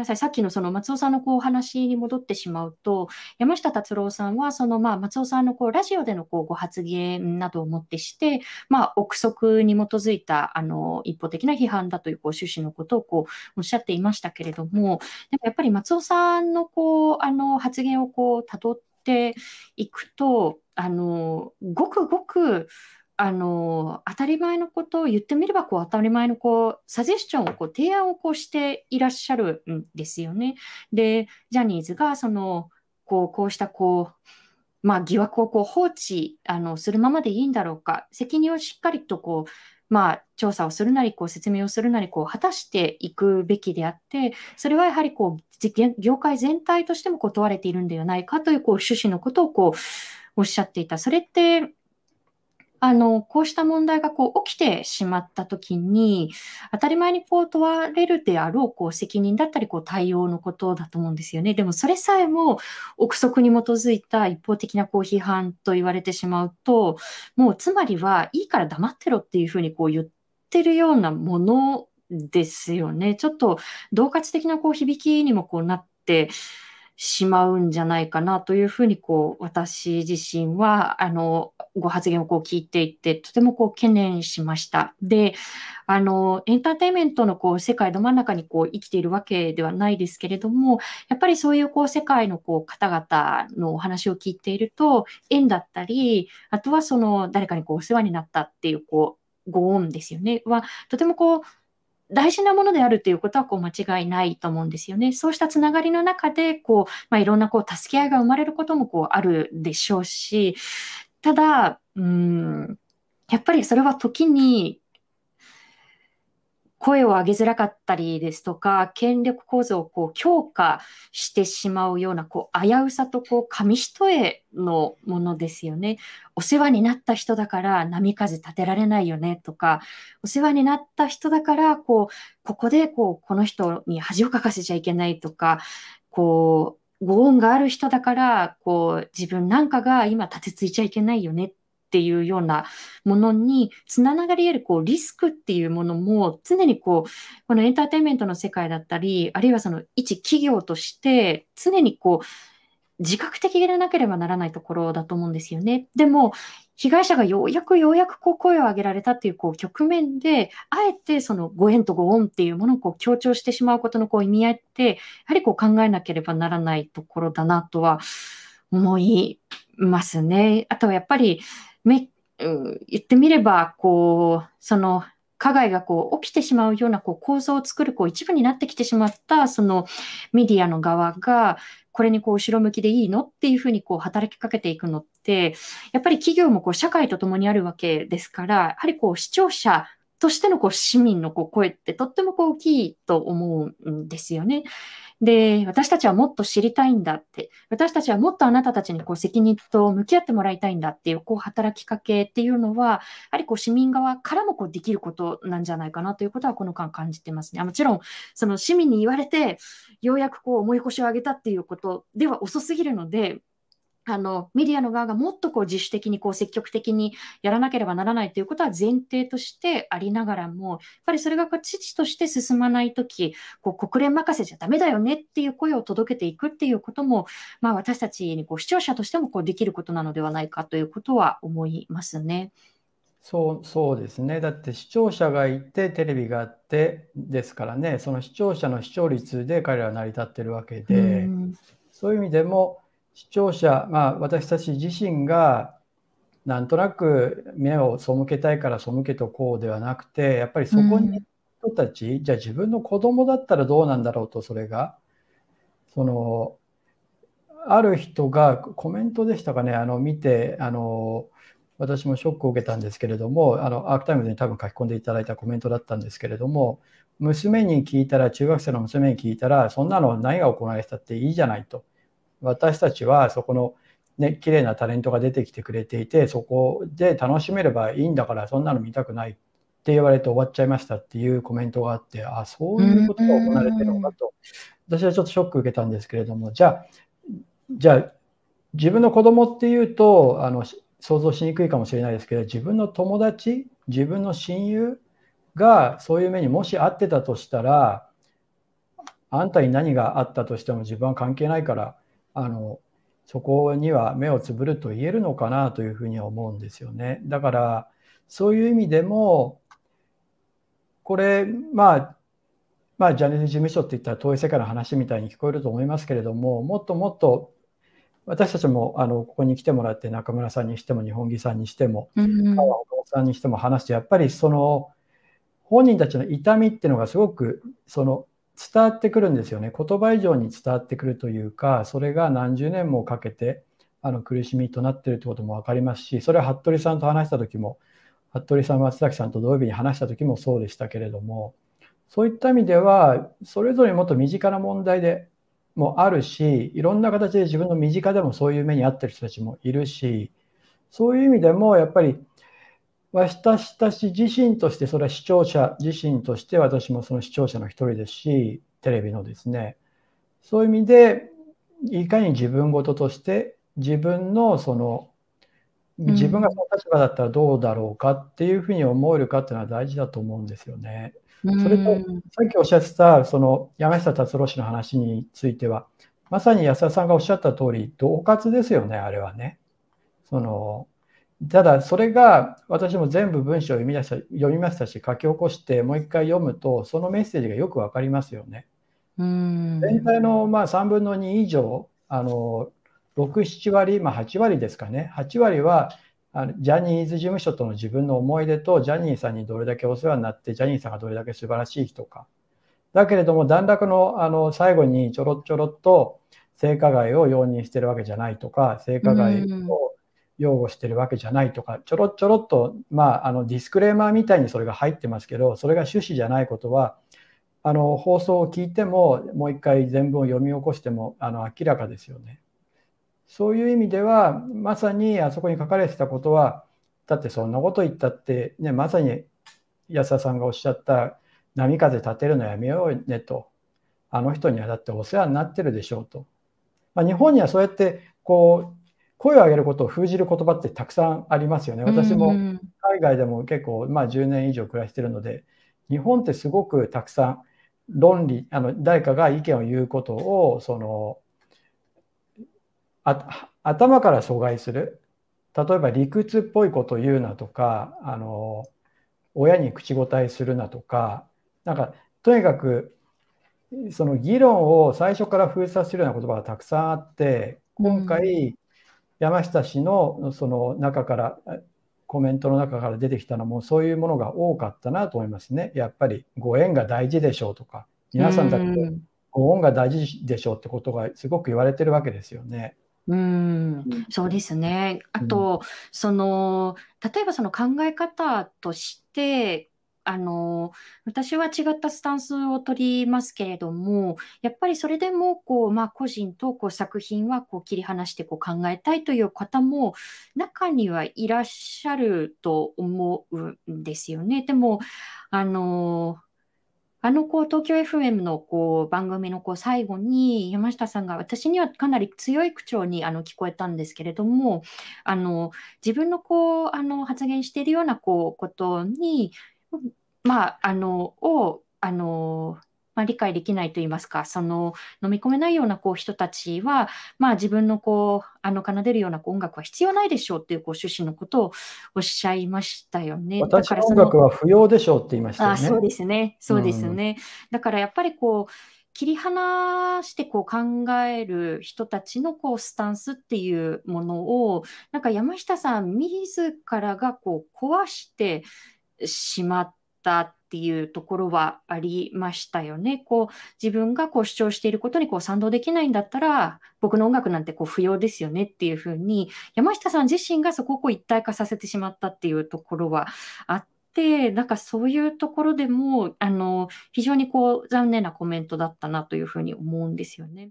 なさい。さっきのその松尾さんのこうお話に戻ってしまうと、山下達郎さんは、そのまあ松尾さんのこうラジオでのこうご発言などをもってして、まあ憶測に基づいたあの一方的な批判だというこう趣旨のことをこうおっしゃっていましたけれども、でもやっぱり松尾さんのこうあの発言をこう辿っていくと、あのごくごくあの当たり前のことを言ってみればこう当たり前のこうサジェスチョンをこう提案をこうしていらっしゃるんですよね。でジャニーズがそのこうこうしたこう、まあ、疑惑をこう放置あのするままでいいんだろうか責任をしっかりとこうまあ、調査をするなりこう説明をするなりこう果たしていくべきであってそれはやはりこう業界全体としても断問われているんではないかというこう趣旨のことをこうおっしゃっていたそれってあの、こうした問題がこう起きてしまったときに、当たり前にこう問われるであろう、こう責任だったり、こう対応のことだと思うんですよね。でもそれさえも憶測に基づいた一方的なこう批判と言われてしまうと、もうつまりはいいから黙ってろっていうふうにこう言ってるようなものですよね。ちょっと同活的なこう響きにもこうなって、しまうんじゃないかなというふうに、こう、私自身は、あの、ご発言をこう聞いていて、とてもこう懸念しました。で、あの、エンターテインメントのこう世界ど真ん中にこう生きているわけではないですけれども、やっぱりそういうこう世界のこう方々のお話を聞いていると、縁だったり、あとはその誰かにこうお世話になったっていうこう、ご恩ですよね。は、とてもこう、大事なものであるということはこう間違いないと思うんですよね。そうしたつながりの中で、こう、まあ、いろんなこう助け合いが生まれることもこうあるでしょうし、ただ、うん、やっぱりそれは時に声を上げづらかったりですとか、権力構造をこう強化してしまうようなこう危うさとこう紙一重のものですよね。お世話になった人だから波風立てられないよねとか、お世話になった人だからこう、ここでこうこの人に恥をかかせちゃいけないとか、こう、ご恩がある人だから、こう、自分なんかが今立てついちゃいけないよねっっていうようなものにつながり得るこうリスクっていうものも常にこうこのエンターテインメントの世界だったりあるいはその一企業として常にこう自覚的でなければならないところだと思うんですよね。でも被害者がようやくようやくこう声を上げられたっていうこう局面であえてそのご縁とご恩っていうものをこう強調してしまうことのこう意味合いってやはりこう考えなければならないところだなとは思いますね。あとはやっぱりめ言ってみればこうその加害がこう起きてしまうようなこう構造を作るこう一部になってきてしまったそのメディアの側がこれにこう後ろ向きでいいのっていうふうにこう働きかけていくのってやっぱり企業もこう社会と共にあるわけですからやはりこう視聴者としてのこう市民のこう声ってとってもこう大きいと思うんですよね。で、私たちはもっと知りたいんだって、私たちはもっとあなたたちにこう責任と向き合ってもらいたいんだっていう、こう働きかけっていうのは、やはりこう市民側からもこうできることなんじゃないかなということは、この間感じてますね。もちろん、その市民に言われて、ようやくこう思い越しを上げたっていうことでは遅すぎるので、あのメディアの側がもっとこう自主的にこう積極的にやらなければならないということは前提としてありながらも、やっぱりそれが知事として進まないとき、こう国連任せじゃだめだよねっていう声を届けていくっていうことも、まあ、私たちにこう視聴者としてもこうできることなのではないかということは思いますね。そうそうですねだって視聴者がいてテレビがあってですからねその視聴者の視聴率で彼らは成り立ってるわけで、うそういう意味でも視聴者、まあ、私たち自身がなんとなく目を背けたいから背けとこうではなくてやっぱりそこに人たち、うん、じゃあ自分の子供だったらどうなんだろうとそれがそのある人がコメントでしたかねあの見てあの私もショックを受けたんですけれどもあのアークタイムズに多分書き込んでいただいたコメントだったんですけれども娘に聞いたら中学生の娘に聞いたらそんなの何が行われてたっていいじゃないと。私たちはそこのね綺麗なタレントが出てきてくれていてそこで楽しめればいいんだからそんなの見たくないって言われて終わっちゃいましたっていうコメントがあってあそういうことが行われてるのかと私はちょっとショック受けたんですけれどもじゃあじゃあ自分の子供っていうとあの想像しにくいかもしれないですけど自分の友達自分の親友がそういう目にもし合ってたとしたらあんたに何があったとしても自分は関係ないからあのそこには目をつぶると言えるのかなというふうに思うんですよね。だからそういう意味でもこれまあまあジャニーズ事務所っていったら遠い世界の話みたいに聞こえると思いますけれどももっともっと私たちもあのここに来てもらって中村さんにしても日本木さんにしても川岡さんにしても話すとやっぱりその本人たちの痛みっていうのがすごくその伝わってくるんですよね言葉以上に伝わってくるというかそれが何十年もかけてあの苦しみとなってるってことも分かりますしそれは服部さんと話した時も服部さん松崎さんと土曜日に話した時もそうでしたけれどもそういった意味ではそれぞれもっと身近な問題でもあるしいろんな形で自分の身近でもそういう目に遭ってる人たちもいるしそういう意味でもやっぱり私たち自身として、それは視聴者自身として、私もその視聴者の一人ですし、テレビのですね、そういう意味で、いかに自分事として、自分のその、自分がその立場だったらどうだろうかっていうふうに思えるかっていうのは大事だと思うんですよね。それと、さっきおっしゃってた、その山下達郎氏の話については、まさに安田さんがおっしゃった通り、恫喝ですよね、あれはね。その、ただそれが私も全部文章を読み出した読みましたし書き起こしてもう一回読むとそのメッセージがよく分かりますよね。うん全体のまあ3分の2以上あの67割、まあ、8割ですかね8割はあのジャニーズ事務所との自分の思い出とジャニーさんにどれだけお世話になってジャニーさんがどれだけ素晴らしい人かだけれども段落のあの最後にちょろちょろっと性加害を容認してるわけじゃないとか性加害を、擁護してるわけじゃないとか、ちょろちょろっと、まあ、あのディスクレーマーみたいにそれが入ってますけど、それが趣旨じゃないことは、あの放送を聞いても、もう一回全文を読み起こしてもあの明らかですよね。そういう意味では、まさにあそこに書かれてたことは、だってそんなこと言ったって、ね、まさに安田さんがおっしゃった、波風立てるのやめようねと、あの人にはだってお世話になってるでしょうと。まあ、日本にはそうやってこう声を上げることを封じる言葉ってたくさんありますよね。私も海外でも結構、まあ、10年以上暮らしてるので日本ってすごくたくさん論理あの誰かが意見を言うことをその頭から阻害する例えば理屈っぽいことを言うなとかあの親に口答えするなとかなんかとにかくその議論を最初から封鎖するような言葉がたくさんあって今回、うん山下氏のその中からコメントの中から出てきたのもそういうものが多かったなと思いますね。やっぱりご縁が大事でしょうとか皆さんだってご恩が大事でしょうってことがすごく言われてるわけですよね。うん、そうですね。あと、うん、その例えばその考え方としてあの、私は違ったスタンスを取りますけれども、やっぱりそれでも、こう、まあ、個人とこう作品はこう切り離してこう考えたいという方も中にはいらっしゃると思うんですよね。でも、あの、あの、こう、東京 FM の、こう、番組の、こう、最後に、山下さんが、私にはかなり強い口調に、あの、聞こえたんですけれども、あの、自分の、こう、あの、発言しているような、こう、ことに、まあ、あのをあの、まあ、理解できないといいますかその飲み込めないようなこう人たちは、まあ、自分のこうあの奏でるようなこう音楽は必要ないでしょうっていうこう趣旨のことをおっしゃいましたよね。だから音楽は不要でしょうって言いました、ね、あそうですねそうですね、うん、だからやっぱりこう切り離してこう考える人たちのこうスタンスっていうものをなんか山下さん自らがこう壊してしまったっていうところはありましたよね。こう自分がこう主張していることにこう賛同できないんだったら僕の音楽なんてこう不要ですよねっていうふうに山下さん自身がそこをこう一体化させてしまったっていうところはあって。なんかそういうところでも、あの、非常にこう、残念なコメントだったなというふうに思うんですよね。